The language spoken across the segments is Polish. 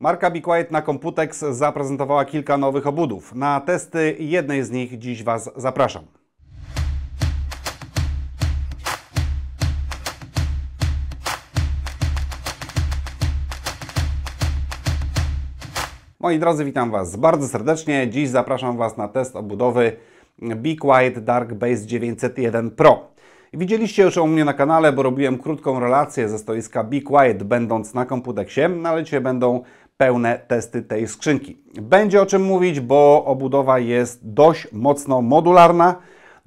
Marka Be Quiet na Computex zaprezentowała kilka nowych obudów. Na testy jednej z nich dziś Was zapraszam. Moi drodzy, witam Was bardzo serdecznie. Dziś zapraszam Was na test obudowy Be Quiet Dark Base 901 Pro. Widzieliście już o mnie na kanale, bo robiłem krótką relację ze stoiska Be Quiet, będąc na Computexie, Na lecie będą pełne testy tej skrzynki. Będzie o czym mówić, bo obudowa jest dość mocno modularna,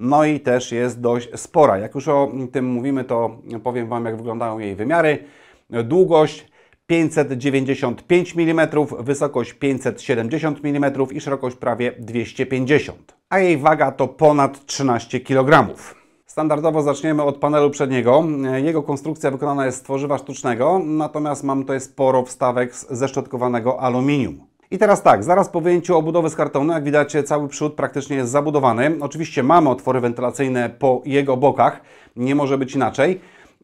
no i też jest dość spora. Jak już o tym mówimy, to powiem Wam, jak wyglądają jej wymiary. Długość 595 mm, wysokość 570 mm i szerokość prawie 250, a jej waga to ponad 13 kg. Standardowo zaczniemy od panelu przedniego. Jego konstrukcja wykonana jest z tworzywa sztucznego, natomiast mam to jest sporo wstawek z zeszczotkowanego aluminium. I teraz tak, zaraz po wyjęciu obudowy z kartonu, jak widać, cały przód praktycznie jest zabudowany. Oczywiście mamy otwory wentylacyjne po jego bokach, nie może być inaczej,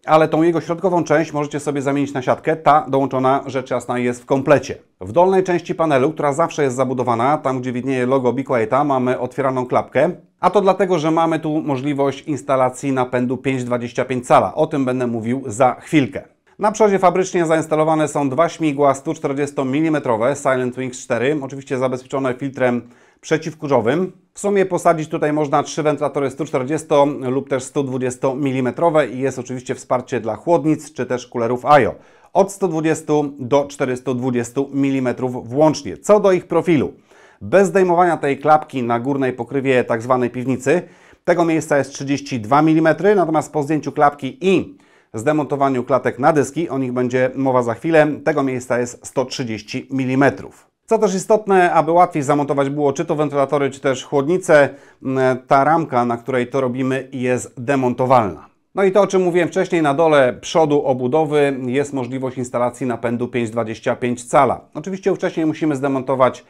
ale tą jego środkową część możecie sobie zamienić na siatkę. Ta dołączona rzecz jasna jest w komplecie. W dolnej części panelu, która zawsze jest zabudowana, tam gdzie widnieje logo Be Quieta, mamy otwieraną klapkę. A to dlatego, że mamy tu możliwość instalacji napędu 5,25 cala. O tym będę mówił za chwilkę. Na przodzie fabrycznie zainstalowane są dwa śmigła 140 mm Silent Wings 4, oczywiście zabezpieczone filtrem przeciwkurzowym. W sumie posadzić tutaj można trzy wentylatory 140 lub też 120 mm i jest oczywiście wsparcie dla chłodnic czy też kulerów IO. Od 120 do 420 mm włącznie. Co do ich profilu bez zdejmowania tej klapki na górnej pokrywie tzw. Tak piwnicy. Tego miejsca jest 32 mm, natomiast po zdjęciu klapki i zdemontowaniu klatek na dyski, o nich będzie mowa za chwilę, tego miejsca jest 130 mm. Co też istotne, aby łatwiej zamontować było czy to wentylatory, czy też chłodnice, ta ramka, na której to robimy, jest demontowalna. No i to, o czym mówiłem wcześniej, na dole przodu obudowy jest możliwość instalacji napędu 5,25 cala. Oczywiście wcześniej musimy zdemontować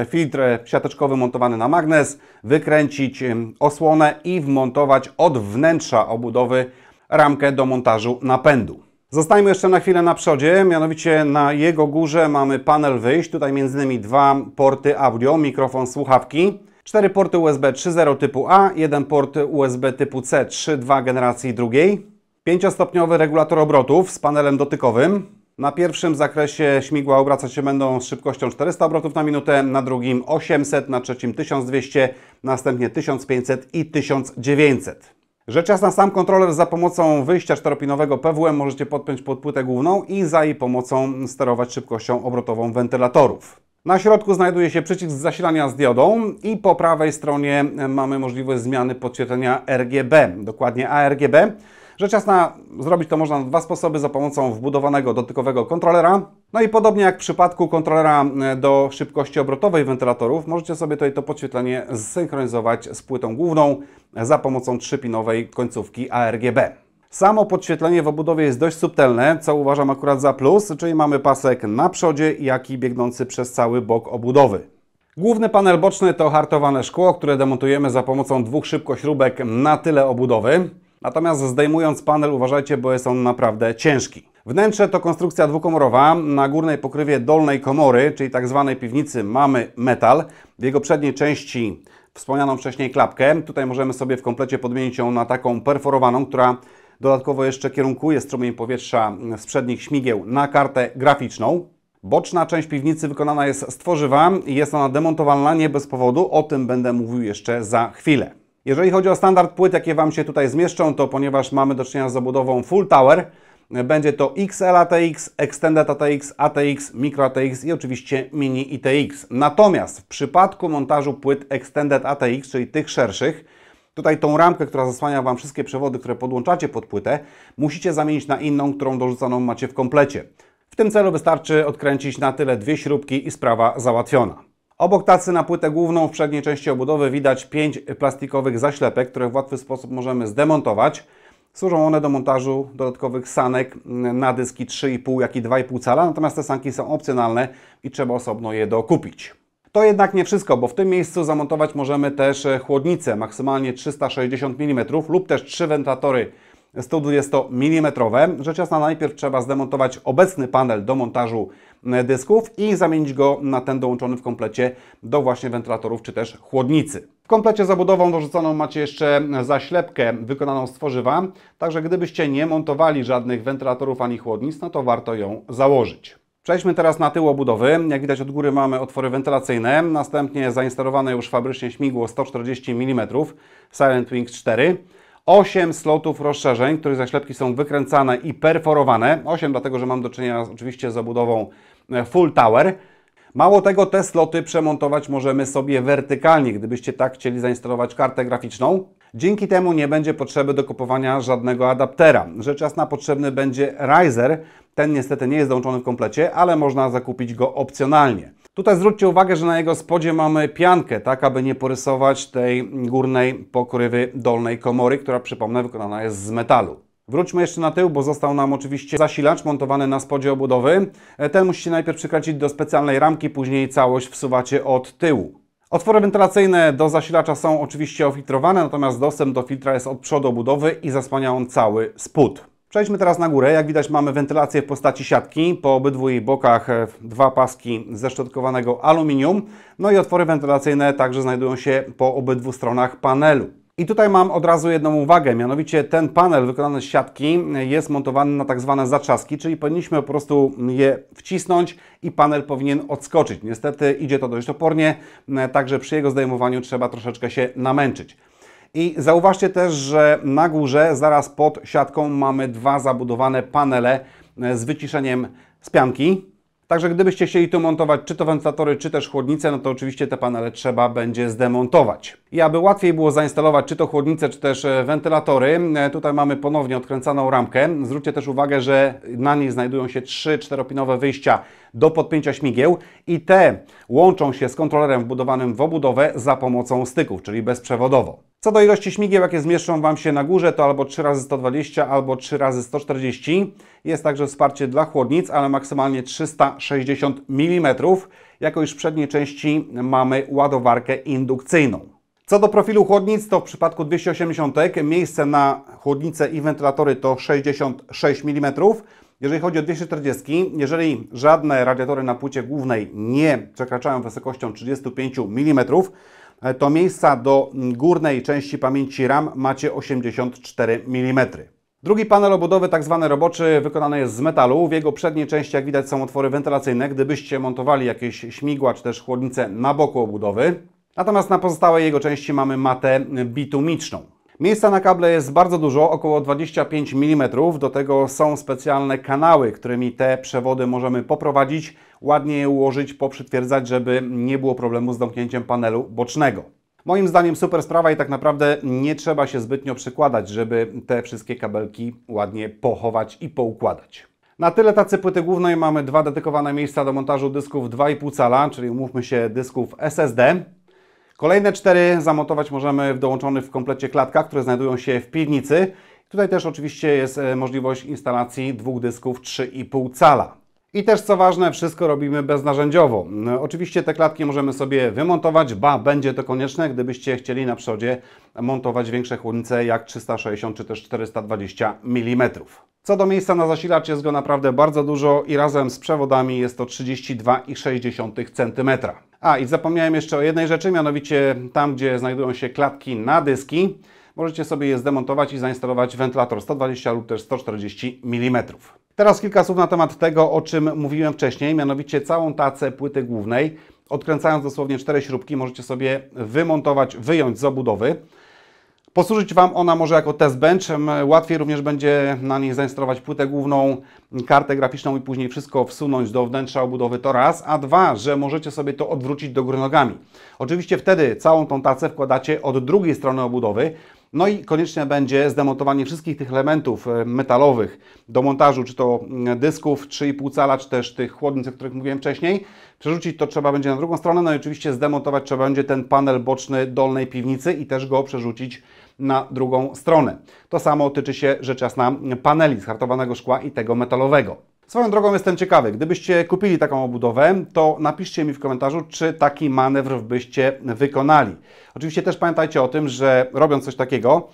E, filtr siateczkowy montowany na magnes, wykręcić osłonę i wmontować od wnętrza obudowy ramkę do montażu napędu. Zostańmy jeszcze na chwilę na przodzie, mianowicie na jego górze mamy panel wyjść, tutaj między innymi dwa porty audio, mikrofon, słuchawki, cztery porty USB 3.0 typu A, jeden port USB typu C 3.2 generacji drugiej, pięciostopniowy regulator obrotów z panelem dotykowym, na pierwszym zakresie śmigła obracać się będą z szybkością 400 obrotów na minutę, na drugim 800, na trzecim 1200, następnie 1500 i 1900. Rzecz jasna, sam kontroler za pomocą wyjścia czteropinowego PWM możecie podpiąć pod płytę główną i za jej pomocą sterować szybkością obrotową wentylatorów. Na środku znajduje się przycisk zasilania z diodą i po prawej stronie mamy możliwość zmiany podświetlenia RGB, dokładnie ARGB. Rzecz jasna, zrobić to można na dwa sposoby, za pomocą wbudowanego dotykowego kontrolera. No i podobnie jak w przypadku kontrolera e, do szybkości obrotowej wentylatorów, możecie sobie tutaj to podświetlenie zsynchronizować z płytą główną za pomocą trzypinowej końcówki ARGB. Samo podświetlenie w obudowie jest dość subtelne, co uważam akurat za plus, czyli mamy pasek na przodzie, jak i biegnący przez cały bok obudowy. Główny panel boczny to hartowane szkło, które demontujemy za pomocą dwóch szybkośrubek na tyle obudowy. Natomiast zdejmując panel uważajcie, bo jest on naprawdę ciężki. Wnętrze to konstrukcja dwukomorowa. Na górnej pokrywie dolnej komory, czyli tak zwanej piwnicy, mamy metal. W jego przedniej części wspomnianą wcześniej klapkę. Tutaj możemy sobie w komplecie podmienić ją na taką perforowaną, która dodatkowo jeszcze kierunkuje strumień powietrza z przednich śmigieł na kartę graficzną. Boczna część piwnicy wykonana jest z tworzywa i jest ona demontowalna nie bez powodu. O tym będę mówił jeszcze za chwilę. Jeżeli chodzi o standard płyt, jakie Wam się tutaj zmieszczą, to ponieważ mamy do czynienia z zabudową Full Tower, będzie to XL ATX, Extended ATX, ATX, Micro ATX i oczywiście Mini ITX. Natomiast w przypadku montażu płyt Extended ATX, czyli tych szerszych, tutaj tą ramkę, która zasłania Wam wszystkie przewody, które podłączacie pod płytę, musicie zamienić na inną, którą dorzucaną macie w komplecie. W tym celu wystarczy odkręcić na tyle dwie śrubki i sprawa załatwiona. Obok tacy na płytę główną w przedniej części obudowy widać pięć plastikowych zaślepek, które w łatwy sposób możemy zdemontować. Służą one do montażu dodatkowych sanek mm, na dyski 3,5 jak i 2,5 cala, natomiast te sanki są opcjonalne i trzeba osobno je dokupić. To jednak nie wszystko, bo w tym miejscu zamontować możemy też e, chłodnicę maksymalnie 360 mm lub też trzy wentylatory 120 mm. Rzecz jasna, najpierw trzeba zdemontować obecny panel do montażu e, dysków i zamienić go na ten dołączony w komplecie do właśnie wentylatorów czy też chłodnicy. W komplecie zabudową dorzuconą macie jeszcze zaślepkę wykonaną z tworzywa, także gdybyście nie montowali żadnych wentylatorów ani chłodnic, no to warto ją założyć. Przejdźmy teraz na tył obudowy. Jak widać od góry mamy otwory wentylacyjne, następnie zainstalowane już fabrycznie śmigło 140 mm Silent Wing 4. 8 slotów rozszerzeń, których zaślepki są wykręcane i perforowane. 8 dlatego, że mam do czynienia oczywiście z zabudową e, full tower. Mało tego, te sloty przemontować możemy sobie wertykalnie, gdybyście tak chcieli zainstalować kartę graficzną. Dzięki temu nie będzie potrzeby do kupowania żadnego adaptera. Rzecz jasna potrzebny będzie riser. Ten niestety nie jest dołączony w komplecie, ale można zakupić go opcjonalnie. Tutaj zwróćcie uwagę, że na jego spodzie mamy piankę, tak aby nie porysować tej górnej pokrywy dolnej komory, która przypomnę wykonana jest z metalu. Wróćmy jeszcze na tył, bo został nam oczywiście zasilacz montowany na spodzie obudowy. E, ten musicie najpierw przykręcić do specjalnej ramki, później całość wsuwacie od tyłu. Otwory wentylacyjne do zasilacza są oczywiście ofiltrowane, natomiast dostęp do filtra jest od przodu obudowy i zasłania on cały spód. Przejdźmy teraz na górę. Jak widać mamy wentylację w postaci siatki. Po obydwu jej bokach e, dwa paski zeszczotkowanego aluminium. No i otwory wentylacyjne także znajdują się po obydwu stronach panelu. I tutaj mam od razu jedną uwagę, mianowicie ten panel wykonany z siatki e, jest montowany na tak zwane zatrzaski, czyli powinniśmy po prostu je wcisnąć i panel powinien odskoczyć. Niestety idzie to dość opornie, e, także przy jego zdejmowaniu trzeba troszeczkę się namęczyć. I zauważcie też, że na górze, zaraz pod siatką, mamy dwa zabudowane panele e, z wyciszeniem z pianki. Także gdybyście chcieli tu montować czy to wentylatory, czy też chłodnice, no to oczywiście te panele trzeba będzie zdemontować i aby łatwiej było zainstalować czy to chłodnice, czy też e, wentylatory, e, tutaj mamy ponownie odkręcaną ramkę. Zwróćcie też uwagę, że na niej znajdują się trzy czteropinowe wyjścia do podpięcia śmigieł i te łączą się z kontrolerem wbudowanym w obudowę za pomocą styków, czyli bezprzewodowo. Co do ilości śmigieł, jakie zmieszczą Wam się na górze, to albo 3x120, albo 3x140. Jest także wsparcie dla chłodnic, ale maksymalnie 360 mm. Jako już w przedniej części mamy ładowarkę indukcyjną. Co do profilu chłodnic, to w przypadku 280 miejsce na chłodnice i wentylatory to 66 mm. Jeżeli chodzi o 240, jeżeli żadne radiatory na płycie głównej nie przekraczają wysokością 35 mm, e, to miejsca do górnej części pamięci RAM macie 84 mm. Drugi panel obudowy, tak zwany roboczy, wykonany jest z metalu. W jego przedniej części, jak widać, są otwory wentylacyjne. Gdybyście montowali jakieś śmigła czy też chłodnice na boku obudowy, Natomiast na pozostałej jego części mamy matę bitumiczną. Miejsca na kable jest bardzo dużo, około 25 mm. Do tego są specjalne kanały, którymi te przewody możemy poprowadzić, ładnie je ułożyć, poprzytwierdzać, żeby nie było problemu z domknięciem panelu bocznego. Moim zdaniem super sprawa i tak naprawdę nie trzeba się zbytnio przykładać, żeby te wszystkie kabelki ładnie pochować i poukładać. Na tyle tacy płyty głównej mamy dwa dedykowane miejsca do montażu dysków 2,5 cala, czyli umówmy się dysków SSD. Kolejne cztery zamontować możemy w dołączonych w komplecie klatkach, które znajdują się w piwnicy. Tutaj też oczywiście jest e, możliwość instalacji dwóch dysków 3,5 cala. I też co ważne, wszystko robimy beznarzędziowo. E, oczywiście te klatki możemy sobie wymontować, ba, będzie to konieczne, gdybyście chcieli na przodzie montować większe chłodnice jak 360 czy też 420 mm. Co do miejsca na zasilacz jest go naprawdę bardzo dużo i razem z przewodami jest to 32,6 cm. A i zapomniałem jeszcze o jednej rzeczy, mianowicie tam, gdzie znajdują się klatki na dyski, możecie sobie je zdemontować i zainstalować wentylator 120 lub też 140 mm. Teraz kilka słów na temat tego, o czym mówiłem wcześniej, mianowicie całą tacę płyty głównej. Odkręcając dosłownie cztery śrubki, możecie sobie wymontować, wyjąć z obudowy. Posłużyć Wam ona może jako test bench. Łatwiej również będzie na niej zainstalować płytę główną, kartę graficzną i później wszystko wsunąć do wnętrza obudowy. To raz. A dwa, że możecie sobie to odwrócić do góry nogami. Oczywiście wtedy całą tą tacę wkładacie od drugiej strony obudowy. No i konieczne będzie zdemontowanie wszystkich tych elementów e, metalowych do montażu, czy to mm, dysków 3,5 cala, czy też tych chłodnic, o których mówiłem wcześniej. Przerzucić to trzeba będzie na drugą stronę, no i oczywiście zdemontować trzeba będzie ten panel boczny dolnej piwnicy i też go przerzucić na drugą stronę. To samo tyczy się rzecz jasna paneli z hartowanego szkła i tego metalowego. Swoją drogą jestem ciekawy, gdybyście kupili taką obudowę, to napiszcie mi w komentarzu, czy taki manewr byście wykonali. Oczywiście też pamiętajcie o tym, że robiąc coś takiego,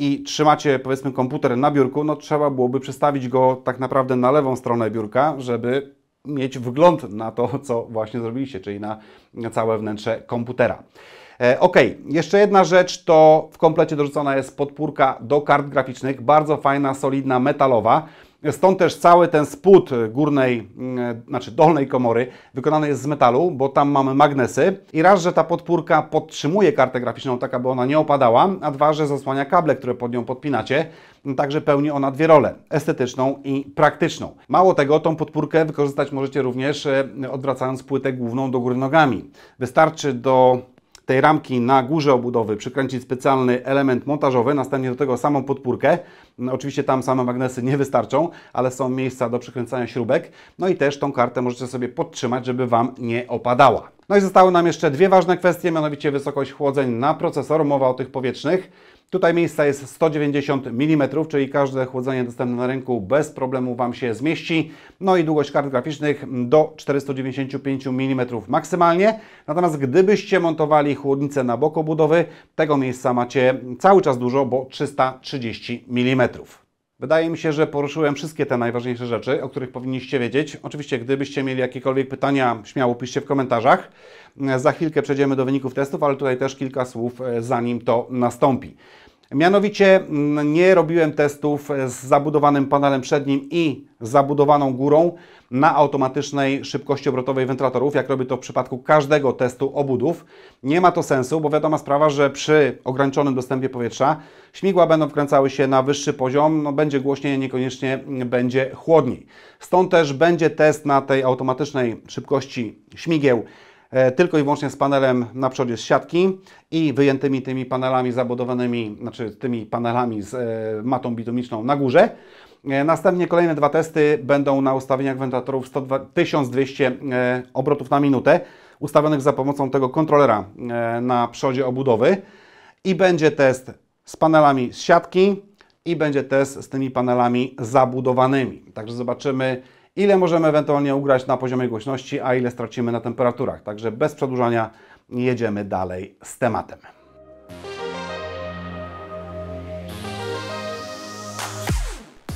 i trzymacie powiedzmy komputer na biurku, no trzeba byłoby przestawić go tak naprawdę na lewą stronę biurka, żeby mieć wgląd na to, co właśnie zrobiliście, czyli na całe wnętrze komputera. E, ok, jeszcze jedna rzecz to w komplecie dorzucona jest podpórka do kart graficznych, bardzo fajna, solidna, metalowa. Stąd też cały ten spód górnej, mm, e, znaczy dolnej komory wykonany jest z metalu, bo tam mamy magnesy. I raz, że ta podpórka podtrzymuje kartę graficzną tak, aby ona nie opadała, a dwa, że zasłania kable, które pod nią podpinacie. No także pełni ona dwie role, estetyczną i praktyczną. Mało tego, tą podpórkę wykorzystać możecie również e, odwracając płytę główną do góry nogami. Wystarczy do tej ramki na górze obudowy przykręcić specjalny element montażowy, następnie do tego samą podpórkę. No, oczywiście tam same magnesy nie wystarczą, ale są miejsca do przykręcania śrubek. No i też tą kartę możecie sobie podtrzymać, żeby Wam nie opadała. No i zostały nam jeszcze dwie ważne kwestie, mianowicie wysokość chłodzeń na procesor, mowa o tych powietrznych. Tutaj miejsca jest 190 mm, czyli każde chłodzenie dostępne na rynku bez problemu Wam się zmieści. No i długość kart graficznych do 495 mm maksymalnie. Natomiast gdybyście montowali chłodnicę na boku budowy, tego miejsca macie cały czas dużo, bo 330 mm. Wydaje mi się, że poruszyłem wszystkie te najważniejsze rzeczy, o których powinniście wiedzieć. Oczywiście, gdybyście mieli jakiekolwiek pytania, śmiało piszcie w komentarzach. Za chwilkę przejdziemy do wyników testów, ale tutaj też kilka słów, e, zanim to nastąpi. Mianowicie mm, nie robiłem testów z zabudowanym panelem przednim i zabudowaną górą na automatycznej szybkości obrotowej wentylatorów, jak robię to w przypadku każdego testu obudów. Nie ma to sensu, bo wiadoma sprawa, że przy ograniczonym dostępie powietrza śmigła będą wkręcały się na wyższy poziom, no będzie głośniej, niekoniecznie będzie chłodniej. Stąd też będzie test na tej automatycznej szybkości śmigieł E, tylko i wyłącznie z panelem na przodzie z siatki i wyjętymi tymi panelami zabudowanymi, znaczy tymi panelami z e, matą bitumiczną na górze. E, następnie kolejne dwa testy będą na ustawieniach wentylatorów 1200 obrotów na minutę, ustawionych za pomocą tego kontrolera na przodzie obudowy. I będzie test z panelami z siatki i będzie test z tymi panelami zabudowanymi. Także zobaczymy, ile możemy ewentualnie ugrać na poziomie głośności, a ile stracimy na temperaturach. Także bez przedłużania jedziemy dalej z tematem.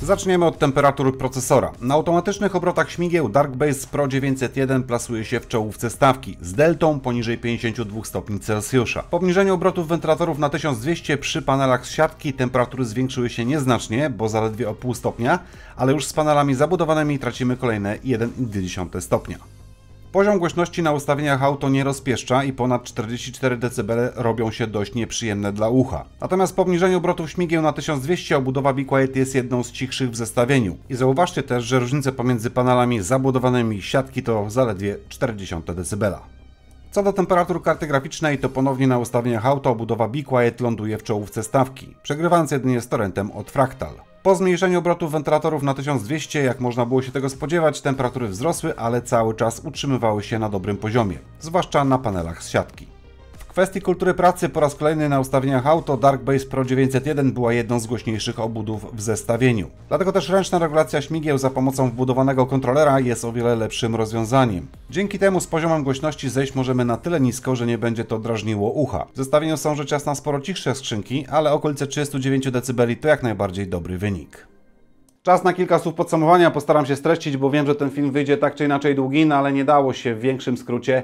Zaczniemy od temperatur procesora. Na automatycznych obrotach śmigieł Darkbase Pro 901 plasuje się w czołówce stawki z deltą poniżej 52 stopni Celsjusza. Po obniżeniu obrotów wentylatorów na 1200 przy panelach z siatki temperatury zwiększyły się nieznacznie, bo zaledwie o pół stopnia, ale już z panelami zabudowanymi tracimy kolejne 1,2 stopnia. Poziom głośności na ustawieniach auto nie rozpieszcza i ponad 44 dB robią się dość nieprzyjemne dla ucha. Natomiast po obniżeniu obrotów śmigieł na 1200 obudowa Be Quiet jest jedną z cichszych w zestawieniu. I zauważcie też, że różnice pomiędzy panelami zabudowanymi siatki to zaledwie 40 dB. Co do temperatur karty graficznej, to ponownie na ustawieniach auto obudowa Be Quiet ląduje w czołówce stawki, przegrywając jedynie z torrentem od Fractal. Po zmniejszeniu obrotów wentylatorów na 1200, jak można było się tego spodziewać, temperatury wzrosły, ale cały czas utrzymywały się na dobrym poziomie, zwłaszcza na panelach z siatki kwestii kultury pracy po raz kolejny na ustawieniach auto Dark Base Pro 901 była jedną z głośniejszych obudów w zestawieniu. Dlatego też ręczna regulacja śmigieł za pomocą wbudowanego kontrolera jest o wiele lepszym rozwiązaniem. Dzięki temu z poziomem głośności zejść możemy na tyle nisko, że nie będzie to drażniło ucha. W zestawieniu są rzecz jasna sporo cichsze skrzynki, ale okolice 39 dB to jak najbardziej dobry wynik. Czas na kilka słów podsumowania, postaram się streścić, bo wiem, że ten film wyjdzie tak czy inaczej długi, no ale nie dało się w większym skrócie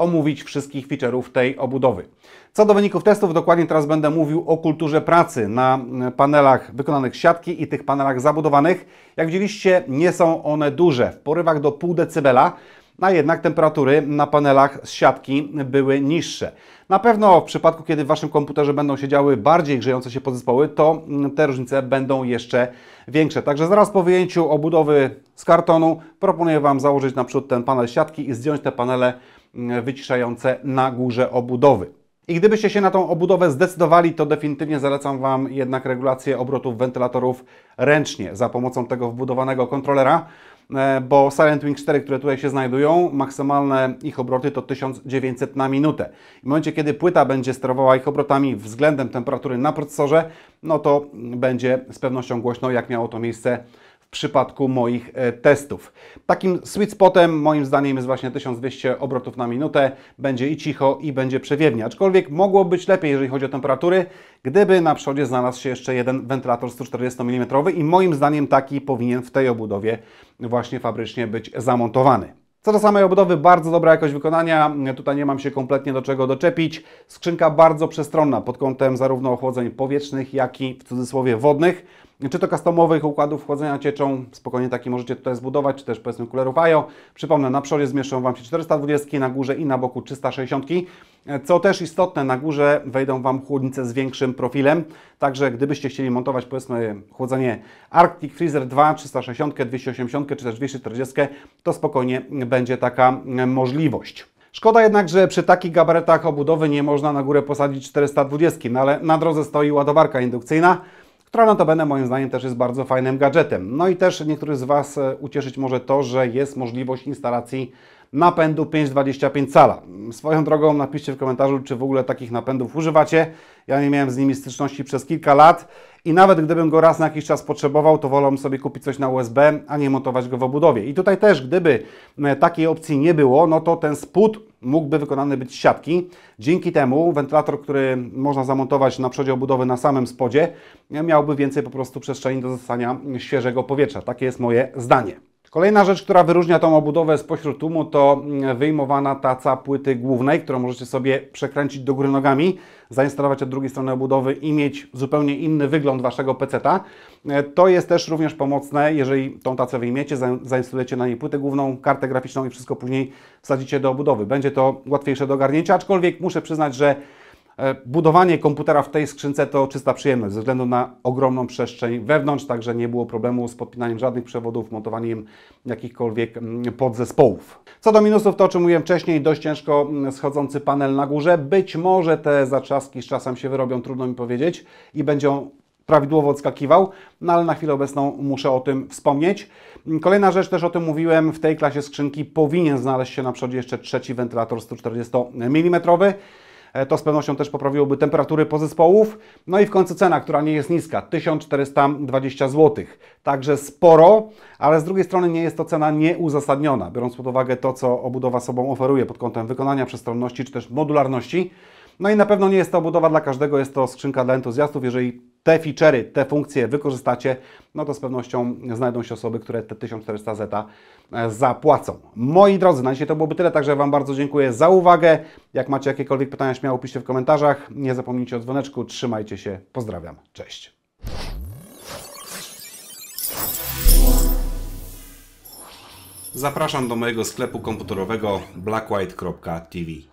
omówić wszystkich feature'ów tej obudowy. Co do wyników testów, dokładnie teraz będę mówił o kulturze pracy na panelach wykonanych z siatki i tych panelach zabudowanych. Jak widzieliście, nie są one duże, w porywach do pół decybela, a jednak temperatury na panelach z siatki były niższe. Na pewno w przypadku, kiedy w Waszym komputerze będą siedziały bardziej grzejące się podzespoły, to mm, te różnice będą jeszcze większe. Także zaraz po wyjęciu obudowy z kartonu proponuję Wam założyć naprzód ten panel siatki i zdjąć te panele Mm, wyciszające na górze obudowy. I gdybyście się na tą obudowę zdecydowali, to definitywnie zalecam Wam jednak regulację obrotów wentylatorów ręcznie za pomocą tego wbudowanego kontrolera, e, bo Silent Wing 4, które tutaj się znajdują, maksymalne ich obroty to 1900 na minutę. I w momencie, kiedy płyta będzie sterowała ich obrotami względem temperatury na procesorze, no to będzie z pewnością głośno, jak miało to miejsce przypadku moich e, testów. Takim sweet spotem moim zdaniem jest właśnie 1200 obrotów na minutę. Będzie i cicho i będzie przewiewnie. Aczkolwiek mogło być lepiej, jeżeli chodzi o temperatury, gdyby na przodzie znalazł się jeszcze jeden wentylator 140 mm i moim zdaniem taki powinien w tej obudowie właśnie fabrycznie być zamontowany. Co do samej obudowy, bardzo dobra jakość wykonania, tutaj nie mam się kompletnie do czego doczepić. Skrzynka bardzo przestronna pod kątem zarówno ochłodzeń powietrznych, jak i w cudzysłowie wodnych czy to customowych układów chłodzenia cieczą, spokojnie taki możecie tutaj zbudować, czy też powiedzmy kulerów IO. Przypomnę, na przodzie zmieszczą Wam się 420, na górze i na boku 360. Co też istotne, na górze wejdą Wam chłodnice z większym profilem, także gdybyście chcieli montować powiedzmy chłodzenie Arctic Freezer 2, 360, 280 czy też 240, to spokojnie będzie taka możliwość. Szkoda jednak, że przy takich gabaretach obudowy nie można na górę posadzić 420, no ale na drodze stoi ładowarka indukcyjna, która notabene moim zdaniem też jest bardzo fajnym gadżetem. No i też niektórych z Was e, ucieszyć może to, że jest możliwość instalacji napędu 5,25 cala. Swoją drogą napiszcie w komentarzu, czy w ogóle takich napędów używacie. Ja nie miałem z nimi styczności przez kilka lat i nawet gdybym go raz na jakiś czas potrzebował, to wolę sobie kupić coś na USB, a nie montować go w obudowie. I tutaj też, gdyby takiej opcji nie było, no to ten spód mógłby wykonany być z siatki. Dzięki temu wentylator, który można zamontować na przodzie obudowy na samym spodzie, miałby więcej po prostu przestrzeni do zostania świeżego powietrza. Takie jest moje zdanie. Kolejna rzecz, która wyróżnia tą obudowę spośród tłumu, to mm, wyjmowana taca płyty głównej, którą możecie sobie przekręcić do góry nogami, zainstalować od drugiej strony obudowy i mieć zupełnie inny wygląd waszego peceta. E, to jest też również pomocne, jeżeli tą tacę wyjmiecie, zainstalujecie na niej płytę główną, kartę graficzną i wszystko później wsadzicie do obudowy. Będzie to łatwiejsze do ogarnięcia, aczkolwiek muszę przyznać, że E, budowanie komputera w tej skrzynce to czysta przyjemność ze względu na ogromną przestrzeń wewnątrz, także nie było problemu z podpinaniem żadnych przewodów, montowaniem jakichkolwiek mm, podzespołów. Co do minusów, to o czym mówiłem wcześniej, dość ciężko mm, schodzący panel na górze. Być może te zaczaski z czasem się wyrobią, trudno mi powiedzieć, i będzie on prawidłowo odskakiwał, no ale na chwilę obecną muszę o tym wspomnieć. Mm, kolejna rzecz, też o tym mówiłem, w tej klasie skrzynki powinien znaleźć się na przodzie jeszcze trzeci wentylator 140 mm. E, to z pewnością też poprawiłoby temperatury pozespołów. No i w końcu cena, która nie jest niska, 1420 zł. Także sporo, ale z drugiej strony nie jest to cena nieuzasadniona, biorąc pod uwagę to, co obudowa sobą oferuje pod kątem wykonania przestronności czy też modularności. No i na pewno nie jest to obudowa dla każdego, jest to skrzynka dla entuzjastów. Jeżeli te feature'y, te funkcje wykorzystacie, no to z pewnością znajdą się osoby, które te 1400 zeta e, zapłacą. Moi drodzy, na dzisiaj to byłoby tyle, także Wam bardzo dziękuję za uwagę. Jak macie jakiekolwiek pytania, śmiało piszcie w komentarzach. Nie zapomnijcie o dzwoneczku, trzymajcie się, pozdrawiam, cześć. Zapraszam do mojego sklepu komputerowego blackwhite.tv.